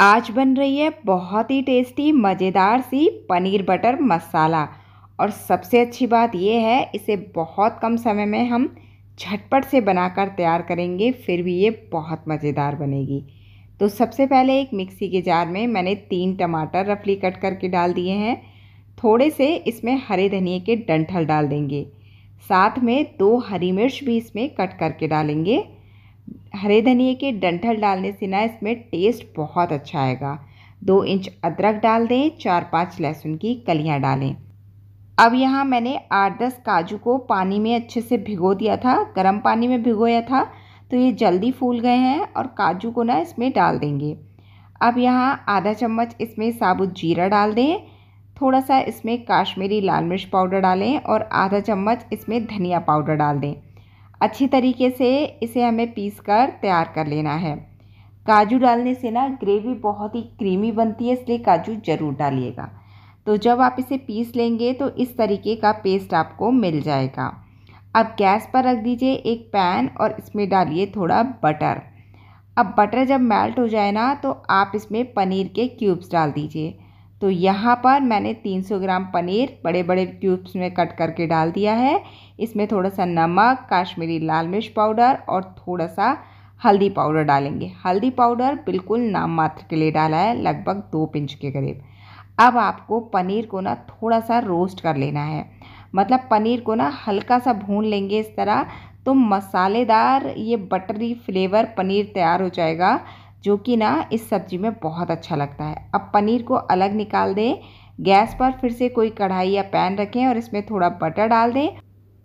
आज बन रही है बहुत ही टेस्टी मज़ेदार सी पनीर बटर मसाला और सबसे अच्छी बात यह है इसे बहुत कम समय में हम झटपट से बनाकर तैयार करेंगे फिर भी ये बहुत मज़ेदार बनेगी तो सबसे पहले एक मिक्सी के जार में मैंने तीन टमाटर रफली कट करके डाल दिए हैं थोड़े से इसमें हरे धनिए के डंठल डाल देंगे साथ में दो हरी मिर्च भी इसमें कट करके डालेंगे हरे धनिए के डंठल डालने से ना इसमें टेस्ट बहुत अच्छा आएगा दो इंच अदरक डाल दें चार पाँच लहसुन की कलियाँ डालें अब यहाँ मैंने आठ दस काजू को पानी में अच्छे से भिगो दिया था गर्म पानी में भिगोया था तो ये जल्दी फूल गए हैं और काजू को ना इसमें डाल देंगे अब यहाँ आधा चम्मच इसमें साबुत जीरा डाल दें थोड़ा सा इसमें काश्मीरी लाल मिर्च पाउडर डालें और आधा चम्मच इसमें धनिया पाउडर डाल दें अच्छी तरीके से इसे हमें पीस कर तैयार कर लेना है काजू डालने से ना ग्रेवी बहुत ही क्रीमी बनती है इसलिए काजू ज़रूर डालिएगा तो जब आप इसे पीस लेंगे तो इस तरीके का पेस्ट आपको मिल जाएगा अब गैस पर रख दीजिए एक पैन और इसमें डालिए थोड़ा बटर अब बटर जब मेल्ट हो जाए ना तो आप इसमें पनीर के क्यूब्स डाल दीजिए तो यहाँ पर मैंने 300 ग्राम पनीर बड़े बड़े क्यूब्स में कट करके डाल दिया है इसमें थोड़ा सा नमक काश्मीरी लाल मिर्च पाउडर और थोड़ा सा हल्दी पाउडर डालेंगे हल्दी पाउडर बिल्कुल नाम मात्र के लिए डाला है लगभग दो पिंच के करीब अब आपको पनीर को ना थोड़ा सा रोस्ट कर लेना है मतलब पनीर को ना हल्का सा भून लेंगे इस तरह तो मसालेदार ये बटरी फ्लेवर पनीर तैयार हो जाएगा जो कि ना इस सब्ज़ी में बहुत अच्छा लगता है अब पनीर को अलग निकाल दें गैस पर फिर से कोई कढ़ाई या पैन रखें और इसमें थोड़ा बटर डाल दें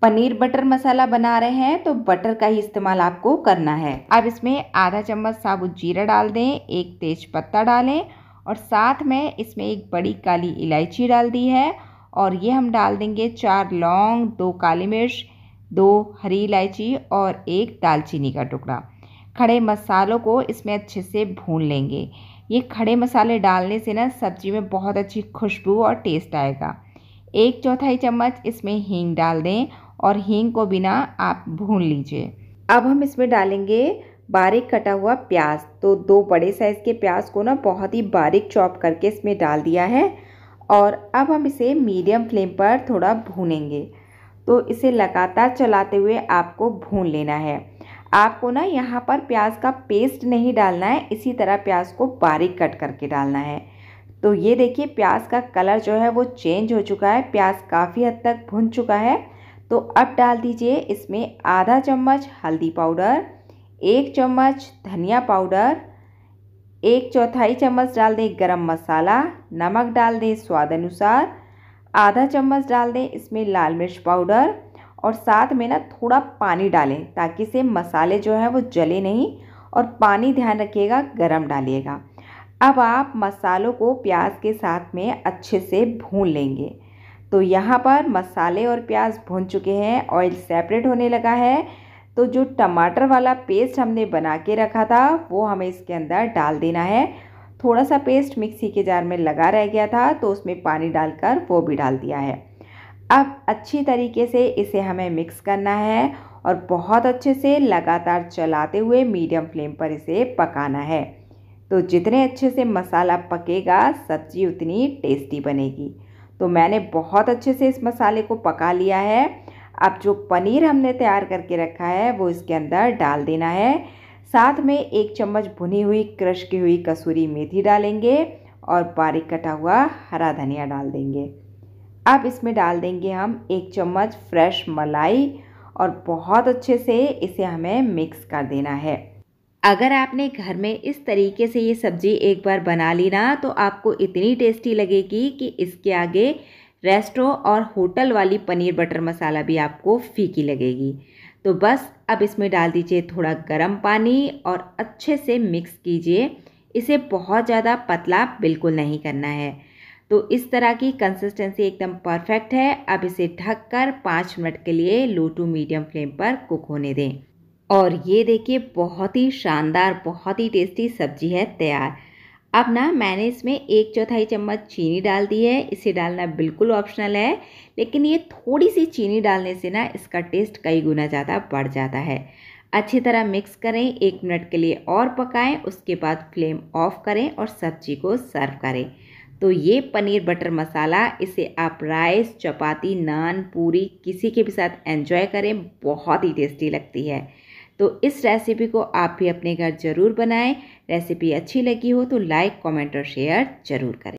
पनीर बटर मसाला बना रहे हैं तो बटर का ही इस्तेमाल आपको करना है अब इसमें आधा चम्मच साबुत जीरा डाल दें एक तेज पत्ता डालें और साथ में इसमें एक बड़ी काली इलायची डाल दी है और ये हम डाल देंगे चार लौंग दो काली मिर्च दो हरी इलायची और एक दालचीनी का टुकड़ा खड़े मसालों को इसमें अच्छे से भून लेंगे ये खड़े मसाले डालने से ना सब्ज़ी में बहुत अच्छी खुशबू और टेस्ट आएगा एक चौथाई चम्मच इसमें हींग डाल दें और हींग को बिना आप भून लीजिए अब हम इसमें डालेंगे बारीक कटा हुआ प्याज तो दो बड़े साइज़ के प्याज को ना बहुत ही बारीक चॉप करके इसमें डाल दिया है और अब हम इसे मीडियम फ्लेम पर थोड़ा भूनेंगे तो इसे लगातार चलाते हुए आपको भून लेना है आपको ना यहाँ पर प्याज का पेस्ट नहीं डालना है इसी तरह प्याज को बारीक कट करके डालना है तो ये देखिए प्याज का कलर जो है वो चेंज हो चुका है प्याज काफ़ी हद तक भुन चुका है तो अब डाल दीजिए इसमें आधा चम्मच हल्दी पाउडर एक चम्मच धनिया पाउडर एक चौथाई चम्मच डाल दें गरम मसाला नमक डाल दें स्वाद अनुसार आधा चम्मच डाल दें इसमें लाल मिर्च पाउडर और साथ में ना थोड़ा पानी डालें ताकि से मसाले जो है वो जले नहीं और पानी ध्यान रखिएगा गर्म डालिएगा अब आप मसालों को प्याज के साथ में अच्छे से भून लेंगे तो यहाँ पर मसाले और प्याज भून चुके हैं ऑयल सेपरेट होने लगा है तो जो टमाटर वाला पेस्ट हमने बना के रखा था वो हमें इसके अंदर डाल देना है थोड़ा सा पेस्ट मिक्सी के जार में लगा रह गया था तो उसमें पानी डालकर वो भी डाल दिया है अब अच्छी तरीके से इसे हमें मिक्स करना है और बहुत अच्छे से लगातार चलाते हुए मीडियम फ्लेम पर इसे पकाना है तो जितने अच्छे से मसाला पकेगा सब्ज़ी उतनी टेस्टी बनेगी तो मैंने बहुत अच्छे से इस मसाले को पका लिया है अब जो पनीर हमने तैयार करके रखा है वो इसके अंदर डाल देना है साथ में एक चम्मच भुनी हुई क्रश की हुई कसूरी मेथी डालेंगे और बारीक कटा हुआ हरा धनिया डाल देंगे अब इसमें डाल देंगे हम एक चम्मच फ्रेश मलाई और बहुत अच्छे से इसे हमें मिक्स कर देना है अगर आपने घर में इस तरीके से ये सब्ज़ी एक बार बना ली ना तो आपको इतनी टेस्टी लगेगी कि इसके आगे रेस्टो और होटल वाली पनीर बटर मसाला भी आपको फीकी लगेगी तो बस अब इसमें डाल दीजिए थोड़ा गर्म पानी और अच्छे से मिक्स कीजिए इसे बहुत ज़्यादा पतला बिल्कुल नहीं करना है तो इस तरह की कंसिस्टेंसी एकदम परफेक्ट है अब इसे ढककर पाँच मिनट के लिए लो टू मीडियम फ्लेम पर कुक होने दें और ये देखिए बहुत ही शानदार बहुत ही टेस्टी सब्जी है तैयार अब ना मैंने इसमें एक चौथाई चम्मच चीनी डाल दी है इसे डालना बिल्कुल ऑप्शनल है लेकिन ये थोड़ी सी चीनी डालने से ना इसका टेस्ट कई गुना ज़्यादा बढ़ जाता है अच्छी तरह मिक्स करें एक मिनट के लिए और पकाएं उसके बाद फ्लेम ऑफ करें और सब्जी को सर्व करें तो ये पनीर बटर मसाला इसे आप राइस चपाती नान पूरी किसी के भी साथ एंजॉय करें बहुत ही टेस्टी लगती है तो इस रेसिपी को आप भी अपने घर ज़रूर बनाएं रेसिपी अच्छी लगी हो तो लाइक कमेंट और शेयर ज़रूर करें